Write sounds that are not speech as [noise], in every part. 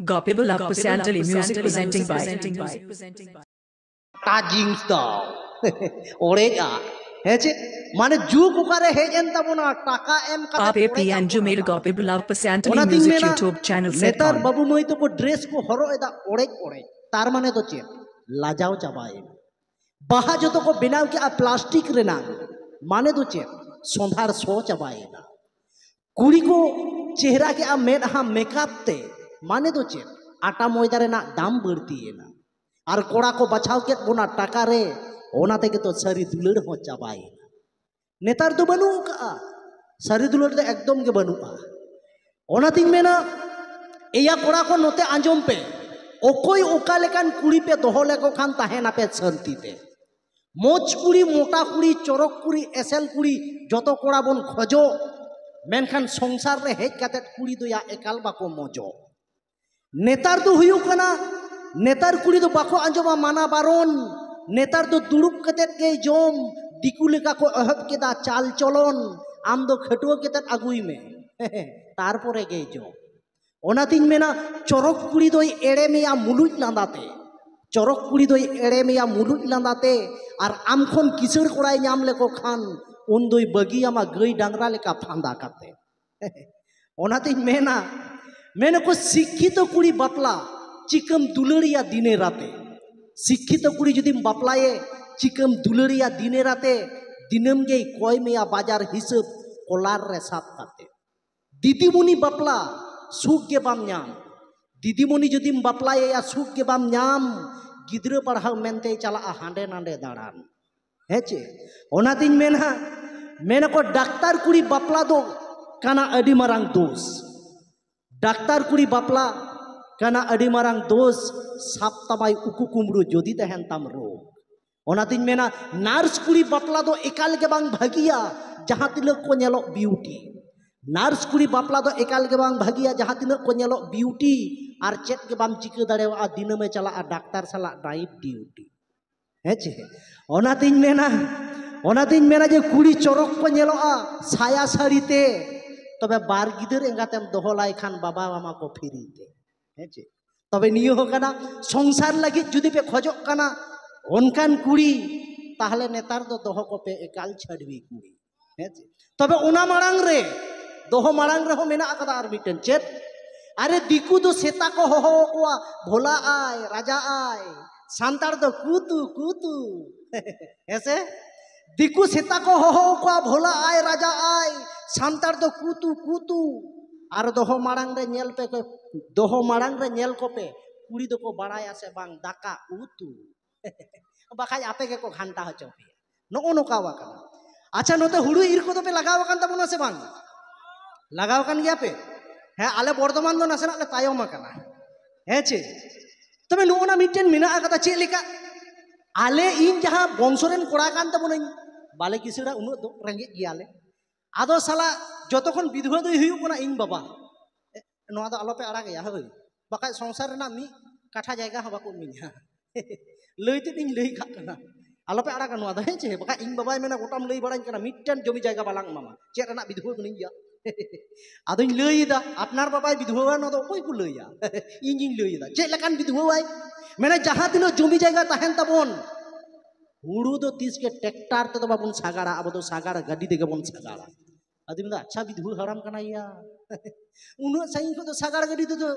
Gopibula Pusandali music presenting by Tajing Star Orega হেজে মানে যুগ উকারে hedge N তাবনা টাকা এম কাতে আপে পিয়ান জুমেল গপেবলা পসান্টলি মিউজিক ইউটিউব চ্যানেল সে নেতার বাবু মই তো কো ড্রেস কো হরো এদা ওড়েক ওড়ে তার মানে তো চে লাজাও চাবাই বাহা যত কো বিনাও কি আ প্লাস্টিক রেনা মানে তো চে সোঁধার সো চাবাই কুড়ি কো চেহারা কে আ মেদ হা মেকআপ তে ᱢᱟᱱᱮ ᱫᱚ ᱪᱮᱫ ᱟᱴᱟ ᱢᱚᱭᱫᱟ ᱨᱮᱱᱟᱜ ᱫᱟᱢ ᱵᱟᱹᱲᱛᱤᱭᱮᱱᱟ ᱟᱨ ᱠᱚᱲᱟ ᱠᱚ ᱵᱟᱪᱷᱟᱣ ᱠᱮᱫ ᱵᱚᱱᱟ ᱴᱟᱠᱟ ᱨᱮ ᱚᱱᱟ ᱛᱮᱜᱮ ᱛᱚ ᱥᱟᱹᱨᱤ ᱫᱩᱞᱟᱹᱲ ᱦᱚᱸ ᱪᱟᱵᱟᱭᱮᱱᱟ ᱱᱮᱛᱟᱨ ᱫᱚ ᱵᱟᱹᱱᱩᱜ ᱟᱠᱟᱜᱼᱟ ᱥᱟᱹᱨᱤ ᱫᱩᱞᱟᱹᱲ ᱫᱚ ᱮᱠᱫᱚᱢ ᱜᱮ ᱵᱟᱹᱱᱩᱜᱼᱟ ᱚᱱᱟᱛᱤᱧ ᱢᱮᱱᱟ ᱮᱭᱟ ᱠᱚᱲᱟ ᱠᱚ ᱱᱚᱛᱮ ᱟᱸᱡᱚᱢ ᱯᱮ ᱚᱠᱚᱭ ᱚᱠᱟ ᱞᱮᱠᱟᱱ ᱠᱩᱲᱤ ᱯᱮ ᱫᱚᱦᱚ ᱞᱮᱠᱚ ᱠᱷᱟᱱ ᱛᱟᱦᱮᱱᱟᱯᱮ ᱥᱟᱹᱱᱛᱤ ᱛᱮ ᱢᱚᱡᱽ ᱠᱩᱲᱤ ᱢᱚᱴᱟ ᱠᱩᱲᱤ ᱪᱚᱨᱚᱠ ᱠᱩᱲᱤ ᱮᱥᱮᱞ ᱠᱩᱲᱤ ᱡᱚᱛᱚ ᱠᱚᱲᱟ ᱵᱚᱱ ᱠᱷᱚᱡᱚᱜ ᱢᱮᱱᱠᱷᱟᱱ ᱥᱚᱝᱥᱟᱨ ᱨᱮ ᱦᱮᱡ ᱠᱟᱛᱮᱫ ᱠᱩᱲᱤ ᱫᱚᱭᱟ ᱮᱠᱟᱞ ᱵᱟᱠᱚ ᱢᱚᱡᱚᱜ ᱱᱮᱛᱟᱨ ᱫᱚ ᱦᱩᱭᱩᱜ ᱠᱟᱱᱟ ᱱᱮᱛᱟᱨ ᱠᱩᱲᱤ ᱫᱚ ᱵᱟᱠᱚ ᱟᱸᱡᱚᱢᱟ ᱢᱟᱱᱟ ᱵᱟᱨᱚᱱ ᱱᱮᱛᱟᱨ ᱫᱚ ᱫᱩᱲᱩᱵ ᱠᱟᱛᱮᱫ ᱜᱮ ᱡᱚᱢ ᱫᱤᱠᱩ ᱞᱮᱠᱟ ᱠᱚ ᱮᱦᱚᱵ ᱠᱮᱫᱟ ᱪᱟᱞ ᱪᱚᱞᱚᱱ ᱟᱢ ᱫᱚ ᱠᱷᱟᱹᱴᱣᱟᱹ ᱠᱟᱛᱮᱫ ᱟᱹᱜᱩᱭ ᱢᱮ ᱛᱟᱨᱯᱚᱨᱮ ᱜᱮ ᱡᱚᱢ ᱚᱱᱟᱛᱤᱧ ᱢᱮᱱᱟ ᱪᱚᱨᱚᱠ ᱠᱩᱲᱤ ᱫᱚᱭ ᱮᱲᱮ ᱢᱮᱭᱟ ᱢᱩᱞᱩᱡ ᱞᱟᱸᱫᱟᱛᱮ চরক কুড়ি দই এড়ে মেয়া মুলুট লাঁদাতে আর আমখন কিশোর কোড়ায় নাম লেখো খান উন দই বগি আমা গই ডাংরা লেখা ফাঁদা কাতে ওনাতেই মেয়ে না मैंने को शिक्षित कुड़ी बापला चिकम दुलड़िया दिने राते शिक्षित कुड़ी जुदी बापलाए चिकम दुलड़िया दिने राते दिनम गे कोई में बाजार हिसाब कोलार रे साप काते दीदीमणि बापला सुख गे बाम नाम दीदीमणि जुदी बापलाए या सुख के बाम नाम गिद्र पढ़ा मेनते चला हांडे नांडे दाड़ान है चे ओनातिन मेना मेना डाक्टर कुड़ी बापला दो काना अडी मरांग दोष Daktar kuri bapla karena adi marang dos sabta bay uku kumru jodi tehen tamro. Onatin mena nars kuri bapla do ekal ke bang bahagia jahatilo konyelok beauty. Nars kuri bapla do ekal ke bang bahagia jahatilo konyelok beauty. Archet ke bang cike dari wa adina mecala a daktar salah naib beauty. Hece. Onatin mena. Onatin mena je kuri corok konyelok a saya sarite. তবে বার্গিদের এঙ্গাতেম দহলাই খান বাবা আমাকে ফিরিতে হ্যাঁ তবে নিয়ে হোক না সংসার লাগি যদি পে খোঁজ কানা অনকান কুড়ি তাহলে নেতার তো দহ কপে একাল ছাড়বি কুড়ি হ্যাঁ তবে ওনা মারাং রে দহ মারাং রে মেনা আকাদা আর মিটেন চেত আরে দিকু তো সেতা কো হো কোয়া ভোলা আয় রাজা আয় সান্তার তো কুতু কুতু [laughs] হ্যাঁ ᱫᱤᱠᱩ ᱥᱮᱛᱟ ᱠᱚ ᱦᱚᱦᱚ ᱟᱠᱚᱣᱟ ᱵᱷᱳᱞᱟ ᱟᱭ ᱨᱟᱡᱟ ᱟᱭ ᱥᱟᱱᱛᱟᱲ ᱫᱚ ᱠᱩᱛᱩ ᱠᱩᱛᱩ ᱟᱨ ᱫᱚᱦᱚ ᱢᱟᱲᱟᱝ ᱨᱮ ᱧᱮᱞ ᱯᱮ ᱫᱚᱦᱚ ᱢᱟᱲᱟᱝ ᱨᱮ ᱧᱮᱞ ᱠᱚᱯᱮ ᱠᱩᱲᱤ ᱫᱚᱠᱚ ᱵᱟᱲᱟᱭᱟ ᱥᱮ ᱵᱟᱝ ᱫᱟᱠᱟ ᱩᱛᱩ ᱵᱟᱠᱷᱟᱡ ᱟᱯᱮ ᱜᱮᱠᱚ ᱜᱷᱟᱱᱴᱟ ᱦᱚᱪᱚ ᱯᱮᱭᱟ ᱱᱚᱜᱼᱚ ᱱᱚᱝᱠᱟᱣ ᱟᱠᱟᱱᱟ ᱟᱪᱪᱷᱟ ᱱᱚᱛᱮ ᱦᱩᱲᱩ ᱤᱨ ᱠᱚᱫᱚ ᱯᱮ ᱞᱟᱜᱟᱣ ᱟᱠᱟᱱ ᱛᱟᱵᱚᱱᱟ ᱥᱮ ᱵᱟᱝ ᱞᱟᱜᱟᱣ ᱟᱠᱟᱱ ᱜᱮᱭᱟ ᱯᱮ ᱦᱮᱸ ᱟᱞᱮ ᱵᱚᱨᱫᱷᱚᱢᱟᱱ ᱫᱚ ᱱᱟᱥᱮᱱᱟᱜ ᱞᱮ ᱛᱟᱭᱚᱢ ᱟᱠᱟᱱᱟ ᱦᱮᱸ ᱪᱮ ᱛᱚᱵᱮ ᱱᱚᱜᱼᱚ ᱱᱟ ᱢᱤᱫᱴᱮᱱ ᱢᱮᱱᱟᱜ ᱟᱠᱟᱫᱟ ᱪᱮᱫ ᱞᱮᱠᱟ ᱟᱞᱮ ᱤᱧ ᱡᱟᱦᱟᱸ ᱵᱚᱝᱥᱚ ᱨᱮᱱ ᱠᱚᱲᱟ ᱠᱟᱱ ᱛᱟᱵᱚᱱᱟᱹᱧ ᱵᱟᱞᱮ ᱠᱤᱥᱟᱹᱲᱟ ᱩᱱᱟᱹᱜ ᱫᱚ ᱨᱮᱸᱜᱮᱡ ᱜᱮᱭᱟᱞᱮ ᱟᱫᱚ ᱥᱟᱞᱟ ᱡᱚᱛᱚ ᱠᱷᱚᱱ ᱵᱤᱫᱷᱣᱟᱹ ᱫᱚᱭ ᱦᱩᱭᱩᱜ ᱠᱟᱱᱟ ᱤᱧ ᱵᱟᱵᱟ ᱱᱚᱣᱟ ᱫᱚ ᱟᱞᱚᱯᱮ ᱟᱲᱟᱜᱮᱭᱟ ᱦᱳᱭ ᱵᱟᱠᱷᱟᱡ ᱥᱚᱝᱥᱟᱨ ᱨᱮᱱᱟᱜ ᱢᱤᱫ ᱠᱟᱴᱷᱟ ᱡᱟᱭᱜᱟ ᱦᱚᱸ ᱵᱟᱠᱚ ᱤᱢᱟᱹᱧᱟ ᱞᱟᱹᱭ ᱛᱮᱫ ᱤᱧ ᱞᱟᱹᱭ ᱠᱟᱜ ᱠᱟᱱᱟ ᱟᱞᱚᱯᱮ ᱟᱲᱟᱜᱟ ᱱᱚᱣᱟ ᱫᱚ ᱦᱮᱸ ᱪᱮ ᱵᱟᱠᱷᱟᱡ ᱤᱧ ᱵᱟᱵᱟᱭ ᱢᱮᱱᱟ ᱜᱚᱴᱟᱢ ᱞᱟᱹᱭ ᱵᱟᱲᱟᱧ ᱠᱟᱱᱟ ᱢᱤᱫᱴᱮᱱ ᱡᱚᱢᱤ ᱡᱟᱭᱜᱟ ᱵᱟᱞᱟᱝ ᱮᱢᱟᱢᱟ ᱪᱮᱫ ᱨᱮᱱᱟᱜ ᱵᱤᱫᱷᱣᱟᱹ ᱠᱟᱹᱱᱟᱹᱧ ᱜᱮᱭᱟ ᱟᱫᱚᱧ ᱞᱟᱹᱭᱮᱫᱟ আপনার বাবাই বিধবা না তো ওই লইয়া ইঞ্জিন লইয়েদা চেক লেখান বিধবাই মানে যাহা দিনও জমি জায়গা তাহেন তাবন ಹುಡುದು ತೀಸ್ಗೆ ಟ್ಯಾಕ್ಟಾರ್ ತದವ ಬುನ್ ಸಾಗಾರ ಅಬದು ಸಾಗಾರ ಗಡಿದೆಗೆ ಬುನ್ ಸಾಗಾರ ಅದರಿಂದ ಅಚ್ಚಾ ಬಿದ್ದು ಹುಳು ಹರಾಮ್ ಕಣಯ್ಯ ಉನ್ನು ಸೈನ್ಸ್ ಸಾಗಾರ ಗಡಿದು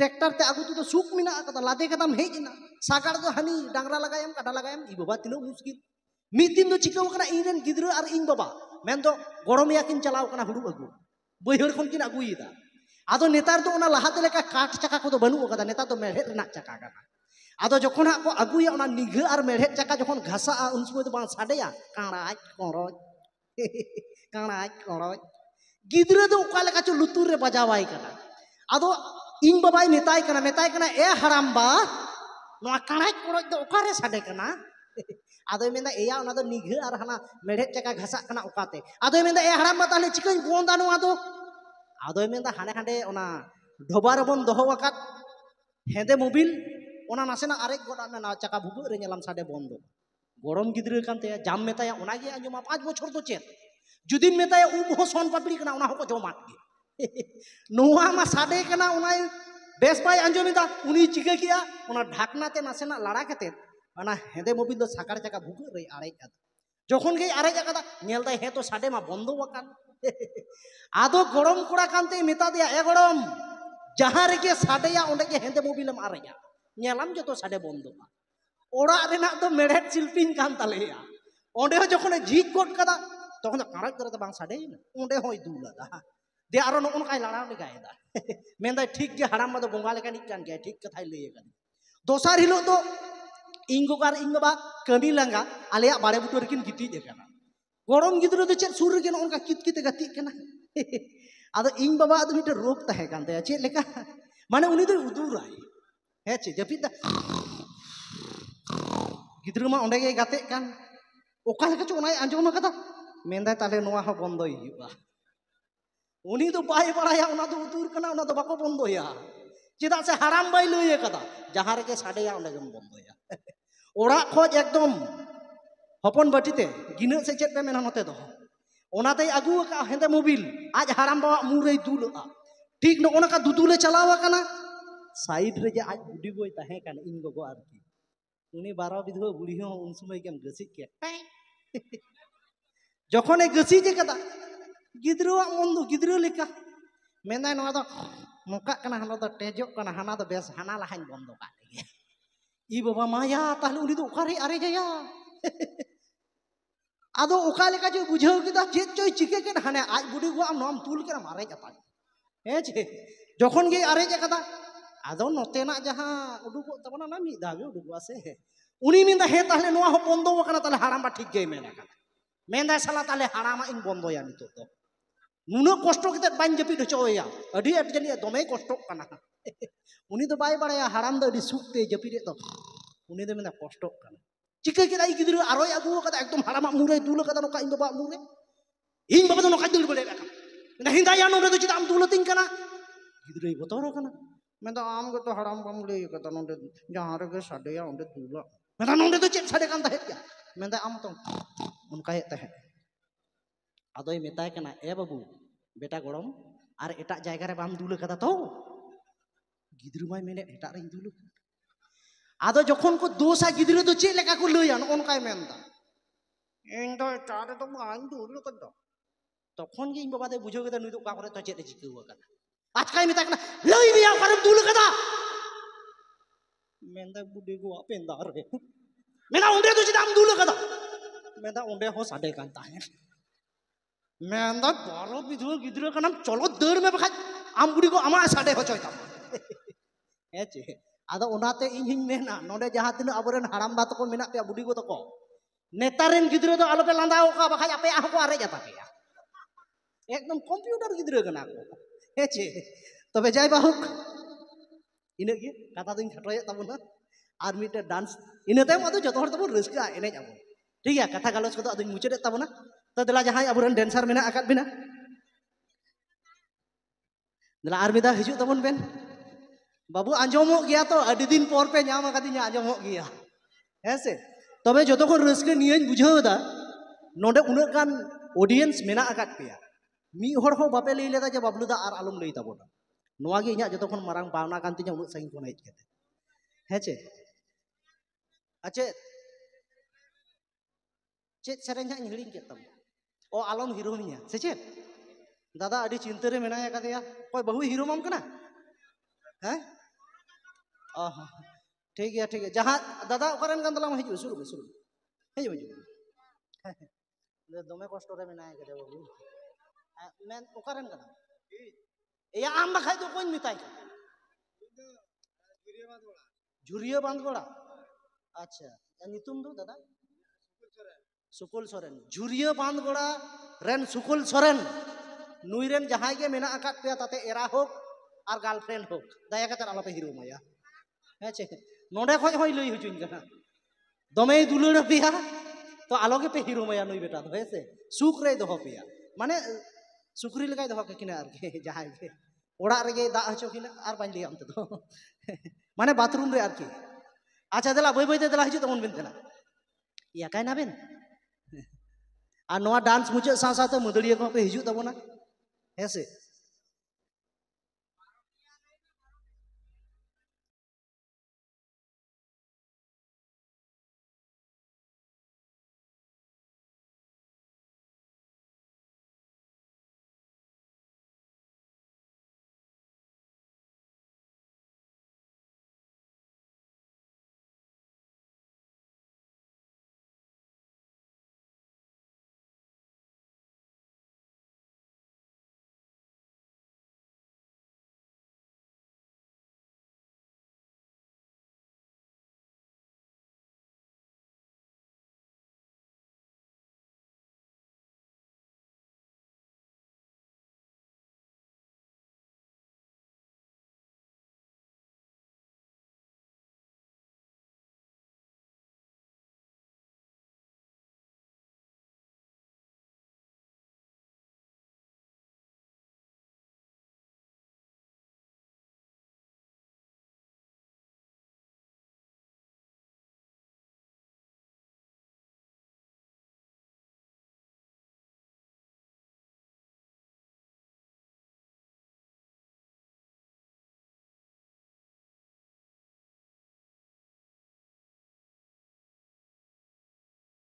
ट्रैक्टर ते अगु तो सुख मिना कदा लादे कदम हेजना सागार दो हानि डांगरा लगायम काटा लगायम इ बाबा तिनो मुश्किल मिद दिन दो चिकाव कना इनन गिदरा आर इन बाबा मेन दो गरम याकिन चलाव कना हुडु अगु बहिर खन किन अगुइदा आदो नेतार दो ओना लाहाते लेका काट चका को दो बनु कदा नेता दो मेढ़े रना चका कना আদো যখন আগুয়া ওনা নিঘা আর মেড়ে চাকা যখন ঘাসা উন সময় তো বাঁ সাডেয়া কাঁড়াই কড়জ কাঁড়াই কড়জ গিদ্রে তো ওকা লেখা চো লুতুর রে বাজাওয়াই কানা আদো ইন বাবাই মেতাই কানা মেতাই কানা এ হারাম্বা নোয়া কাঁড়াই কড়জ তো ওকা রে সাডে কানা আদোই মেন্দা এয়া ওনা তো নিঘা আর হানা মেড়ে চাকা ঘাসা কানা ওকাতে আদোই মেন্দা এ হারাম্বা তাহলে চিকাই বন্দা নোয়া দো আদোই মেন্দা হানে হাঁডে ওনা ঢোবার বন দহওয়াকাত হেঁদে মোবিল ᱚᱱᱟ ᱱᱟᱥᱮᱱᱟᱜ ᱟᱨᱮᱡ ᱜᱚᱫ ᱟᱜ ᱢᱮ ᱱᱟᱣᱟ ᱪᱟᱠᱟ ᱵᱷᱩᱜᱟᱹᱜ ᱨᱮ ᱧᱮᱞᱟᱢ ᱥᱟᱰᱮ ᱵᱚᱱᱫᱚ ᱜᱚᱲᱚᱢ ᱜᱤᱫᱽᱨᱟᱹ ᱠᱟᱱ ᱛᱟᱭᱟ ᱡᱟᱢ ᱢᱮᱛᱟᱭᱟ ᱚᱱᱟᱜᱮ ᱟᱸᱡᱚᱢᱟ ᱯᱟᱸᱪ ᱵᱚᱪᱷᱚᱨ ᱫᱚ ᱪᱮᱫ ᱡᱩᱫᱤᱢ ᱢᱮᱛᱟᱭᱟ ᱩᱵ ᱦᱚᱸ ᱥᱚᱱ ᱯᱟᱯᱲᱤ ᱠᱟᱱᱟ ᱚᱱᱟ ᱦᱚᱸᱠᱚ ᱡᱚᱢᱟᱫ ᱜᱮ ᱱᱚᱣᱟ ᱢᱟ ᱥᱟᱰᱮ ᱠᱟᱱᱟ ᱚᱱᱟᱭ ᱵᱮᱥ ᱵᱟᱭ ᱟᱸᱡᱚᱢᱮᱫᱟ ᱩᱱᱤ ᱪᱤᱠᱟᱹ ᱠᱮᱜᱼᱟ ᱚᱱᱟ ᱰᱷᱟᱠᱱᱟᱛᱮ ᱱᱟᱥᱮᱱᱟᱜ ᱞᱟᱲᱟ ᱠᱟᱛᱮᱫ ᱚᱱᱟ ᱦᱮᱸᱫᱮ ᱢᱳᱵᱤᱞ ᱫᱚ ᱥᱟᱠᱟᱲ ᱪᱟᱠᱟ ᱵᱷᱩᱜᱟᱹᱜ ᱨᱮᱭ ᱟᱲᱮᱡ ᱟᱫᱟ যখন গেই আরে জায়গাটা নেলদাই হে তো সাডে মা বন্ধ বাকান আদো গরম কোড়া কানতে মেতা দিয়া এ গরম যাহা রেগে সাডেয়া ওন্ডে হেঁদে মোবিলম আরে যা ᱧᱮᱞᱟᱢ ᱡᱚᱛᱚ ᱥᱟᱰᱮ ᱵᱚᱱᱫᱚᱜᱼᱟ ᱚᱲᱟᱜ ᱨᱮᱱᱟᱜ ᱫᱚ ᱢᱮᱲᱦᱮᱫ ᱥᱤᱞᱯᱤᱧ ᱠᱟᱱ ᱛᱟᱞᱮᱭᱟ ᱚᱸᱰᱮ ᱦᱚᱸ ᱡᱚᱠᱷᱚᱱᱮ ᱡᱷᱤᱡ ᱜᱚᱫ ᱠᱟᱫᱟ ᱛᱚᱠᱷᱚᱱ ᱫᱚ ᱠᱟᱨᱟᱡ ᱫᱷᱟᱨᱟ ᱫᱚ ᱵᱟᱝ ᱥᱟᱰᱮᱭᱮᱱᱟ ᱚᱸᱰᱮ ᱦᱚᱸᱭ ᱫᱩᱞ ᱟᱫᱟ ᱫᱮ ᱟᱨᱚ ᱱᱚᱜᱼᱚ ᱱᱚᱝᱠᱟᱭ ᱞᱟᱲᱟᱣ ᱞᱮᱜᱟᱭᱮᱫᱟ ᱢᱮᱱᱫᱟᱭ ᱴᱷᱤᱠ ᱜᱮ ᱦᱟᱲᱟᱢᱵᱟ ᱫᱚ ᱵᱚᱸᱜᱟ ᱞᱮᱠᱟᱱᱤᱡ ᱠᱟᱱ ᱜᱮᱭᱟᱭ ᱴᱷᱤᱠ ᱠᱟᱛᱷᱟᱭ ᱞᱟᱹᱭ ᱟᱠᱟᱫᱟ ᱫᱚᱥᱟᱨ ᱦᱤᱞᱳᱜ ᱫᱚ ᱤᱧ ᱜᱚᱜᱚ ᱟᱨ ᱤᱧ ᱵᱟᱵᱟ ᱠᱟᱹᱢᱤ ᱞᱟᱸᱜᱟ ᱟᱞᱮᱭᱟᱜ ᱵᱟᱲᱮ ᱵᱩᱴᱟᱹ ᱨᱮᱠᱤᱱ ᱜᱤᱛᱤᱡ ᱟᱠᱟᱱᱟ ᱜᱚᱲᱚᱢ ᱜᱤᱫᱽᱨᱟᱹ ᱫᱚ ᱪᱮᱫ ᱥᱩᱨ ᱨᱮᱜᱮ ᱱᱚᱜᱼᱚ ᱱᱚᱝᱠᱟ ᱠᱤᱛ ᱠᱤᱛᱮ ᱜᱟᱛᱤᱜ ᱠᱟᱱᱟ ᱟᱫᱚ ᱤᱧ ᱵᱟᱵᱟᱣᱟᱜ ᱫᱚ ᱢᱤᱫᱴᱮᱱ ᱨᱳᱜᱽ ᱛᱟᱦᱮᱸ ᱠᱟᱱ ᱛᱟᱭᱟ ᱪᱮᱫ ᱞᱮᱠᱟ ᱢᱟᱱᱮ ᱩᱱᱤ ᱫᱚᱭ ᱩᱫᱩᱨᱟᱭ Hece, jadi pindah. Gitu rumah, onde kayak gatek kan. Oke, kita cuma naik, anjung mah kata. Mentai tali nuah apa pondo iyo lah. Uni itu bayi para yang nado utur kena nado bako pondo ya. Cita saya haram bayi lu ya kata. Jahar ke sade ya onde kamu [laughs] pondo ya. Orak kau ekdom. Hapon berarti teh, gini sejat pemenang nate doh. Onate aku ke hente mobil, aja haram bawa murai dulu ah. Tik no onaka dudule calawa kana, side रे आज बुढ़ी गई तहेकान इन गगो are की बुढ़ी उन समय गसी के [laughs] जखने गसी जे कदा गिद्रवा मंदो गिद्र लेका मेना नवा दो मुका कना हनो दो टेजो कना हना दो बेस हना लहाइन बंदो इ [laughs] बाबा माया ताले उनी दो उकारे अरे जाया [laughs] आदो उका लेका जे बुझो चिके के आज बुढ़ी गो तुल के मारे जाता है जे जखन गे अरे ᱟᱫᱚ ᱱᱚᱛᱮᱱᱟᱜ ᱡᱟᱦᱟᱸ ᱩᱰᱩᱠᱚᱜ ᱛᱟᱵᱚᱱᱟ ᱚᱱᱟ ᱢᱤᱫ ᱫᱷᱟᱣ ᱜᱮ ᱩᱰᱩᱠᱚᱜᱼᱟ ᱥᱮ ᱩᱱᱤ ᱢᱮᱱᱫᱟ ᱦᱮᱸ ᱛᱟᱦᱞᱮ ᱱᱚᱣᱟ ᱦᱚᱸ ᱵᱚᱱᱫᱚ ᱟᱠᱟᱱᱟ ᱛᱟᱦᱞᱮ ᱦᱟᱲᱟᱢᱵᱟ ᱴᱷᱤᱠ ᱜᱮᱭ ᱢᱮᱱ ᱟᱠᱟᱫᱟ ᱢᱮᱱᱫᱟᱭ ᱥᱟᱞᱟ ᱛᱟᱦᱞᱮ ᱦᱟᱲᱟᱢᱟᱜ ᱤᱧ ᱵᱚᱱᱫᱚᱭᱟ ᱱᱤᱛᱚᱜ ᱫᱚ ᱱᱩᱱᱟᱹᱜ ᱠᱚᱥᱴᱚ ᱠᱟᱛᱮ ᱵᱟᱹᱧ ᱡᱟᱹᱯᱤᱫ ᱦᱚᱪᱚᱭᱟ ᱟᱹᱰᱤ ᱟᱹᱰᱤ ᱡᱟᱹᱱᱤᱡ ᱫᱚᱢᱮ ᱠᱚᱥᱴᱚᱜ ᱠᱟᱱᱟ ᱩᱱᱤ ᱫᱚ ᱵᱟᱭ ᱵᱟᱲᱟᱭᱟ ᱦᱟᱲᱟᱢ ᱫᱚ ᱟᱹᱰᱤ ᱥᱩᱠᱛᱮ ᱡᱟᱹᱯᱤᱫᱮᱫ ᱫᱚ ᱩᱱᱤ ᱫᱚ ᱢᱮᱱᱫᱟ ᱠᱚᱥᱴᱚᱜ ᱠᱟᱱᱟ ᱪᱤᱠᱟᱹ ᱠᱮᱫᱟᱭ ᱜᱤᱫᱽᱨᱟᱹ ᱟᱨᱚᱭ ᱟᱹᱜᱩ ᱟᱠᱟᱫᱟ ᱮᱠᱫᱚم ᱦᱟᱲᱟᱢᱟᱜ ᱢᱩᱨᱮᱭ ᱫᱩᱞ ᱟᱠᱟᱫᱟ ᱱᱚᱝᱠᱟ ᱤᱧ ᱵᱟᱵᱟᱣᱟᱜ ᱢᱩᱨᱮ ᱤᱧ ᱵᱟᱵᱟ ᱫᱚ ᱱᱚᱝᱠᱟᱭ ᱫᱩᱞ ᱵᱟᱲᱟᱭᱮᱫ ᱠᱟᱱᱟ ᱢᱮᱱᱫᱟ ᱦᱮᱸᱫᱟᱭᱟ ᱱᱚᱰᱮ ᱫᱚ ᱪᱮᱫᱟᱜ ᱮᱢ ᱫᱩᱞ ᱟᱹᱛᱤᱧ ᱠᱟᱱᱟ ᱜᱤᱫᱽᱨᱟᱹᱭ ᱵᱚᱛᱚᱨ ᱟᱠᱟᱱᱟ ᱢᱮᱱᱫᱟ ᱟᱢ ᱛᱚ ᱦᱟᱲᱟᱢ ᱵᱟᱢ ᱞᱟᱹᱭ ᱠᱟᱫᱟ ᱱᱚᱸᱰᱮ ᱡᱟᱦᱟᱸ ᱨᱮᱜᱮ ᱥᱟᱰᱮᱭᱟ ᱚᱸᱰᱮ ᱫᱩᱞᱟ ᱢᱮᱱᱫᱟ ᱱᱚᱸᱰᱮ ᱫᱚ ᱪᱮᱫ ᱥᱟᱰᱮ ᱠᱟᱱ ᱛᱟᱦᱮᱸᱫ ᱭᱟ ᱢᱮᱱᱫᱟ ᱟᱢ ᱛᱚ ᱚᱱᱠᱟᱭᱮᱫ ᱛᱟᱦᱮᱸᱫ ᱟᱫᱚᱭ ᱢᱮᱛᱟᱭ ᱠᱟᱱᱟ ᱮ ᱵᱟᱹᱵᱩ ᱵᱮᱴᱟ ᱜᱚᱲᱚᱢ ᱟᱨ ᱮᱴᱟᱜ ᱡᱟᱭᱜᱟ ᱨᱮ ᱵᱟᱢ ᱫᱩᱞ ᱠᱟᱫᱟ ᱛᱚ ᱜᱤᱫᱽᱨᱟᱹ ᱢᱟᱭ ᱢᱮᱱᱮᱫ ᱮᱴᱟᱜ ᱨᱮᱧ ᱫᱩᱞ ᱟᱫᱚ ᱡᱚᱠᱷᱚᱱ ᱠᱚ ᱫᱳᱥᱟ ᱜᱤᱫᱽᱨᱟᱹ ᱫᱚ ᱪᱮᱫ ᱞᱮᱠᱟ ᱠᱚ ᱞᱟᱹᱭᱟ ᱱᱚᱜᱼᱚ ᱱᱚᱝᱠᱟᱭ ᱢᱮᱱᱫᱟ ᱤᱧ ᱫᱚ ᱮᱴᱟᱜ ᱨᱮᱫᱚ ᱵᱟᱹᱧ ᱫᱩᱞ ᱠᱟᱫᱟ ᱛᱚᱠᱷᱚᱱ ᱜᱮ ᱤᱧ ᱵᱟᱵᱟ ᱫᱚᱭ ᱵᱩᱡᱷᱟᱹᱣ ᱠᱮᱫᱟ ᱱᱩᱭ ᱫᱚ ᱚᱠᱟ ᱠᱚᱨᱮ ᱛᱚ ᱪᱮᱫ ᱮ ᱪᱤᱠᱟᱹᱣ ᱠᱟᱱᱟ Pakai minta kena, lo ini yang dulu kata. Minta bude gua pendar. Ya. Minta unde tuh am dulu kata. Minta unde ho sadai kantanya. Minta baru bidu gitu, gitu, gitu kan, colo dur mepakai. Am bude gua ama sadai ho coy tamu. [laughs] Eh ada unate ingin mena, nonde jahat ini aburan haram batu kau minat tiap bude gua toko. Netarin gitu itu alope landau kah, bakal apa aku arek jatah ya. Ekdom eh, komputer gitu kan aku. ᱦᱮᱸᱪᱮ ᱛᱚᱵᱮ ᱡᱟᱭ ᱵᱟᱦᱩᱠ ᱤᱱᱟᱹᱜ ᱜᱮ ᱠᱟᱛᱷᱟ ᱫᱚᱧ ᱠᱷᱟᱴᱚᱭᱮᱫ ᱛᱟᱵᱚᱱᱟ ᱟᱨ ᱢᱤᱫᱴᱮᱱ dance ᱤᱱᱟᱹ ᱛᱟᱭᱚᱢ ᱟᱫᱚ ᱡᱚᱛᱚ ᱦᱚᱲ ᱛᱟᱵᱚᱱ ᱨᱟᱹᱥᱠᱟᱹᱜᱼᱟ ᱮᱱᱮᱡ ᱟᱵᱚᱱ ᱴᱷᱤᱠ ᱜᱮᱭᱟ ᱠᱟᱛᱷᱟ ᱜᱟᱞᱚᱪ ᱠᱚᱫᱚ ᱟᱫᱚᱧ ᱢᱩᱪᱟᱹᱫᱮᱫ ᱛᱟᱵᱚᱱᱟ ᱛᱚ ᱫᱮᱞᱟ ᱡᱟᱦᱟᱸᱭ ᱟᱵᱚᱨᱮᱱ ᱰᱮᱱᱥᱟᱨ ᱢᱮᱱᱟᱜ ᱟᱠᱟᱫ ᱵᱤᱱᱟ ᱫᱮᱞᱟ ᱟᱨ ᱢᱤᱫ ᱫᱷᱟᱣ ᱦᱤᱡᱩᱜ ᱛᱟᱵᱚᱱ ᱵᱮᱱ ᱵᱟᱵᱩ ᱟᱸᱡᱚᱢᱚᱜ ᱜᱮᱭᱟ ᱛᱚ ᱟᱹᱰᱤ ᱫᱤᱱ ᱯᱚᱨ ᱯᱮ ᱧᱟᱢ ᱟᱠᱟᱫᱤᱧᱟ ᱟᱸᱡᱚᱢᱚᱜ ᱜᱮᱭᱟ ᱦᱮᱸ ᱥᱮ ᱛᱚᱵᱮ ᱡᱚᱛᱚ ᱠᱷᱚᱱ ᱨᱟᱹᱥᱠᱟᱹ ᱱᱤᱭᱟᱹᱧ ᱵᱩᱡᱷᱟᱹᱣ ᱮᱫᱟ ᱱᱚᱰᱮ ᱩᱱᱟᱹᱜ ᱜᱟᱱ ᱚᱰᱤᱭᱮᱱᱥ ᱢᱮᱱᱟᱜ ᱟᱠᱟᱫ ᱯᱮᱭᱟ मी होड़ हो बापे ले लेदा जे बाबलू दा आर आलम ले ताबोना नोवा गे इᱧᱟ ᱡᱚᱛᱚ ᱠᱷᱚᱱ ᱢᱟᱨᱟᱝ ᱵᱟᱣᱱᱟ ᱠᱟᱱ ᱛᱤᱧᱟ ᱩᱱᱟᱹᱜ ᱥᱟᱺᱜᱤᱧ ᱠᱷᱚᱱ ᱦᱮᱡ ᱠᱟᱛᱮ ᱦᱮᱸ ᱪᱮ ᱟᱪᱮ ᱪᱮᱫ ᱥᱮᱨᱮᱧ ᱦᱟᱸᱜ ᱤᱧ ᱦᱤᱲᱤᱧ ᱠᱮᱫ ᱛᱟᱢᱟ ᱚ ᱟᱞᱚᱢ ᱦᱤᱨᱳᱢᱤᱧᱟ ᱥᱮ ᱪᱮᱫ ᱫᱟᱫᱟ ᱟᱹᱰᱤ ᱪᱤᱱᱛᱟᱹ ᱨᱮ ᱢᱮᱱᱟᱭ ᱟᱠᱟᱫᱮᱭᱟ ᱚᱠᱚᱭ ᱵᱟᱹᱦᱩᱭ ᱦᱤᱨᱳᱢᱟᱢ ᱠᱟᱱᱟ ᱦᱮᱸ ᱚ ठीक है ठीक है जहाँ दादा ओकरन गन दलाम हजू शुरू शुरू हजू हजू दमे कष्ट रे मेना के बाबू মেন ওকারেন কেন এই আম্বা খাই তো কোন মিতাই ঝুরিয়ে বাঁধগোড়া আচ্ছা নিতুম তো দাদা সুকুল সরেন ঝুরিয়ে বাঁধগোড়া রেন সুকুল সরেন নুইরেন যাহাই গে মেনা আকাত পেয়া তাতে এরা হোক আর গার্লফ্রেন্ড হোক দয়া কাতে আলাপে হিরো মায়া হ্যাঁ নোডে খয় হই লই হুচুন কেনা দমেই দুলুড় পেয়া তো আলোকে পে হিরো মায়া নই বেটা হয়েছে সুখ রে দহ পেয়া মানে सुक्री लगे दवा कहे जहाँ ओड़े दा अचोना लिया तो माने बाथरूम अच्छा दिला बै बैदे दिला हजू तबन बनते एकायना बन डांस मुचाद सा मदड़िया हजू तबना है से